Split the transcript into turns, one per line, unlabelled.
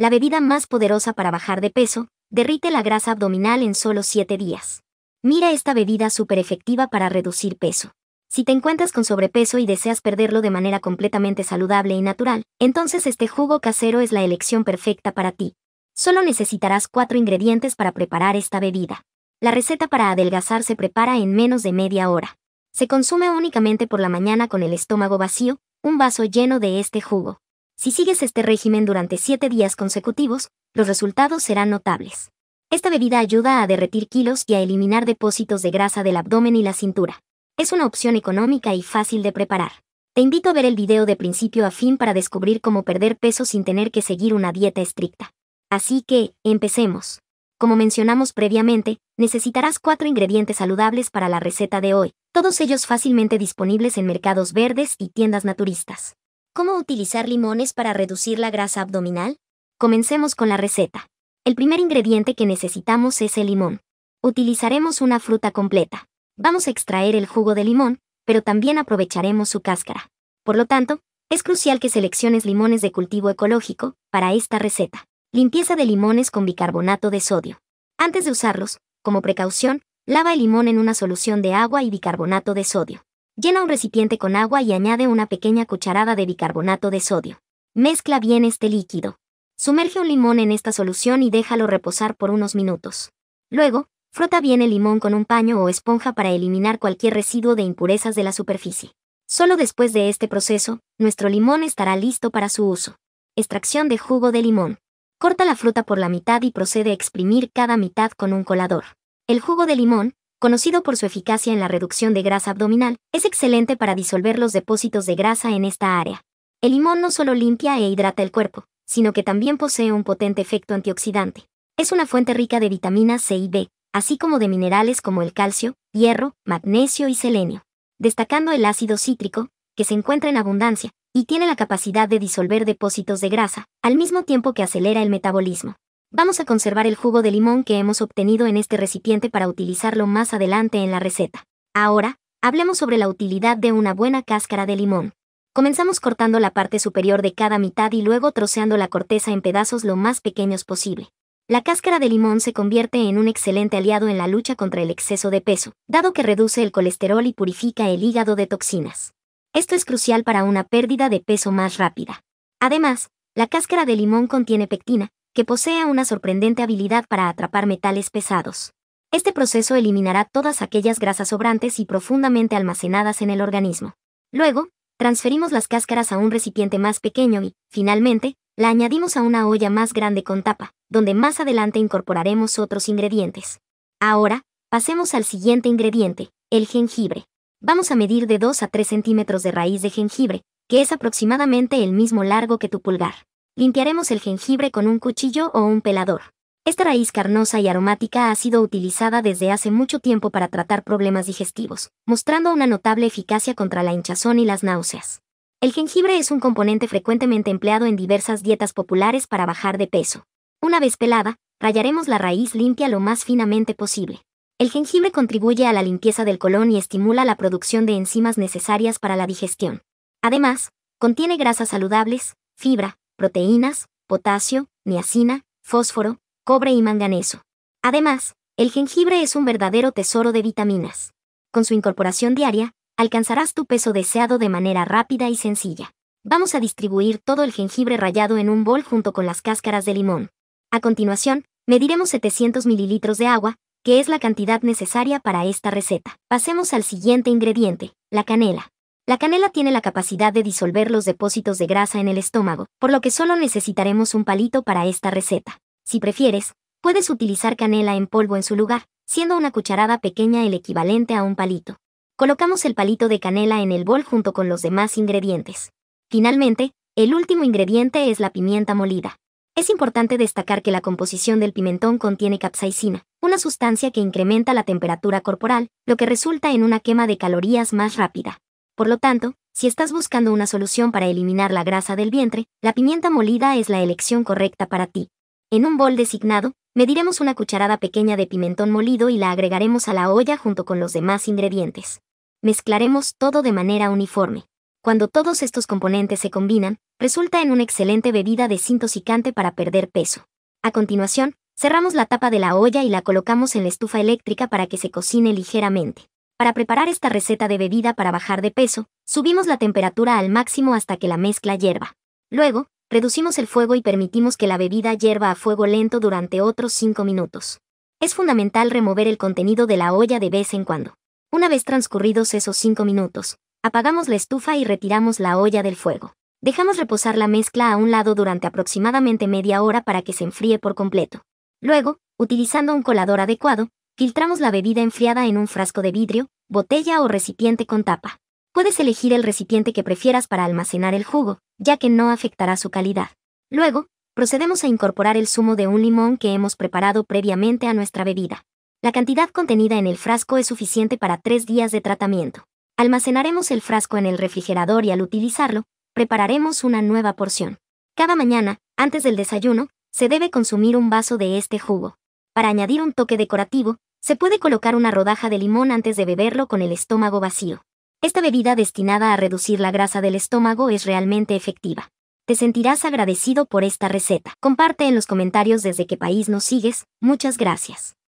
la bebida más poderosa para bajar de peso, derrite la grasa abdominal en solo 7 días. Mira esta bebida súper efectiva para reducir peso. Si te encuentras con sobrepeso y deseas perderlo de manera completamente saludable y natural, entonces este jugo casero es la elección perfecta para ti. Solo necesitarás 4 ingredientes para preparar esta bebida. La receta para adelgazar se prepara en menos de media hora. Se consume únicamente por la mañana con el estómago vacío, un vaso lleno de este jugo. Si sigues este régimen durante 7 días consecutivos, los resultados serán notables. Esta bebida ayuda a derretir kilos y a eliminar depósitos de grasa del abdomen y la cintura. Es una opción económica y fácil de preparar. Te invito a ver el video de principio a fin para descubrir cómo perder peso sin tener que seguir una dieta estricta. Así que, empecemos. Como mencionamos previamente, necesitarás cuatro ingredientes saludables para la receta de hoy, todos ellos fácilmente disponibles en mercados verdes y tiendas naturistas. ¿Cómo utilizar limones para reducir la grasa abdominal? Comencemos con la receta. El primer ingrediente que necesitamos es el limón. Utilizaremos una fruta completa. Vamos a extraer el jugo de limón, pero también aprovecharemos su cáscara. Por lo tanto, es crucial que selecciones limones de cultivo ecológico para esta receta. Limpieza de limones con bicarbonato de sodio. Antes de usarlos, como precaución, lava el limón en una solución de agua y bicarbonato de sodio. Llena un recipiente con agua y añade una pequeña cucharada de bicarbonato de sodio. Mezcla bien este líquido. Sumerge un limón en esta solución y déjalo reposar por unos minutos. Luego, frota bien el limón con un paño o esponja para eliminar cualquier residuo de impurezas de la superficie. Solo después de este proceso, nuestro limón estará listo para su uso. Extracción de jugo de limón. Corta la fruta por la mitad y procede a exprimir cada mitad con un colador. El jugo de limón, conocido por su eficacia en la reducción de grasa abdominal, es excelente para disolver los depósitos de grasa en esta área. El limón no solo limpia e hidrata el cuerpo, sino que también posee un potente efecto antioxidante. Es una fuente rica de vitaminas C y B, así como de minerales como el calcio, hierro, magnesio y selenio, destacando el ácido cítrico, que se encuentra en abundancia, y tiene la capacidad de disolver depósitos de grasa, al mismo tiempo que acelera el metabolismo. Vamos a conservar el jugo de limón que hemos obtenido en este recipiente para utilizarlo más adelante en la receta. Ahora, hablemos sobre la utilidad de una buena cáscara de limón. Comenzamos cortando la parte superior de cada mitad y luego troceando la corteza en pedazos lo más pequeños posible. La cáscara de limón se convierte en un excelente aliado en la lucha contra el exceso de peso, dado que reduce el colesterol y purifica el hígado de toxinas. Esto es crucial para una pérdida de peso más rápida. Además, la cáscara de limón contiene pectina, que posea una sorprendente habilidad para atrapar metales pesados. Este proceso eliminará todas aquellas grasas sobrantes y profundamente almacenadas en el organismo. Luego, transferimos las cáscaras a un recipiente más pequeño y, finalmente, la añadimos a una olla más grande con tapa, donde más adelante incorporaremos otros ingredientes. Ahora, pasemos al siguiente ingrediente, el jengibre. Vamos a medir de 2 a 3 centímetros de raíz de jengibre, que es aproximadamente el mismo largo que tu pulgar limpiaremos el jengibre con un cuchillo o un pelador. Esta raíz carnosa y aromática ha sido utilizada desde hace mucho tiempo para tratar problemas digestivos, mostrando una notable eficacia contra la hinchazón y las náuseas. El jengibre es un componente frecuentemente empleado en diversas dietas populares para bajar de peso. Una vez pelada, rallaremos la raíz limpia lo más finamente posible. El jengibre contribuye a la limpieza del colon y estimula la producción de enzimas necesarias para la digestión. Además, contiene grasas saludables, fibra, proteínas, potasio, niacina, fósforo, cobre y manganeso. Además, el jengibre es un verdadero tesoro de vitaminas. Con su incorporación diaria, alcanzarás tu peso deseado de manera rápida y sencilla. Vamos a distribuir todo el jengibre rallado en un bol junto con las cáscaras de limón. A continuación, mediremos 700 mililitros de agua, que es la cantidad necesaria para esta receta. Pasemos al siguiente ingrediente, la canela. La canela tiene la capacidad de disolver los depósitos de grasa en el estómago, por lo que solo necesitaremos un palito para esta receta. Si prefieres, puedes utilizar canela en polvo en su lugar, siendo una cucharada pequeña el equivalente a un palito. Colocamos el palito de canela en el bol junto con los demás ingredientes. Finalmente, el último ingrediente es la pimienta molida. Es importante destacar que la composición del pimentón contiene capsaicina, una sustancia que incrementa la temperatura corporal, lo que resulta en una quema de calorías más rápida. Por lo tanto, si estás buscando una solución para eliminar la grasa del vientre, la pimienta molida es la elección correcta para ti. En un bol designado, mediremos una cucharada pequeña de pimentón molido y la agregaremos a la olla junto con los demás ingredientes. Mezclaremos todo de manera uniforme. Cuando todos estos componentes se combinan, resulta en una excelente bebida desintoxicante para perder peso. A continuación, cerramos la tapa de la olla y la colocamos en la estufa eléctrica para que se cocine ligeramente. Para preparar esta receta de bebida para bajar de peso, subimos la temperatura al máximo hasta que la mezcla hierva. Luego, reducimos el fuego y permitimos que la bebida hierva a fuego lento durante otros 5 minutos. Es fundamental remover el contenido de la olla de vez en cuando. Una vez transcurridos esos 5 minutos, apagamos la estufa y retiramos la olla del fuego. Dejamos reposar la mezcla a un lado durante aproximadamente media hora para que se enfríe por completo. Luego, utilizando un colador adecuado, Filtramos la bebida enfriada en un frasco de vidrio, botella o recipiente con tapa. Puedes elegir el recipiente que prefieras para almacenar el jugo, ya que no afectará su calidad. Luego, procedemos a incorporar el zumo de un limón que hemos preparado previamente a nuestra bebida. La cantidad contenida en el frasco es suficiente para tres días de tratamiento. Almacenaremos el frasco en el refrigerador y al utilizarlo, prepararemos una nueva porción. Cada mañana, antes del desayuno, se debe consumir un vaso de este jugo. Para añadir un toque decorativo, se puede colocar una rodaja de limón antes de beberlo con el estómago vacío. Esta bebida destinada a reducir la grasa del estómago es realmente efectiva. Te sentirás agradecido por esta receta. Comparte en los comentarios desde qué país nos sigues. Muchas gracias.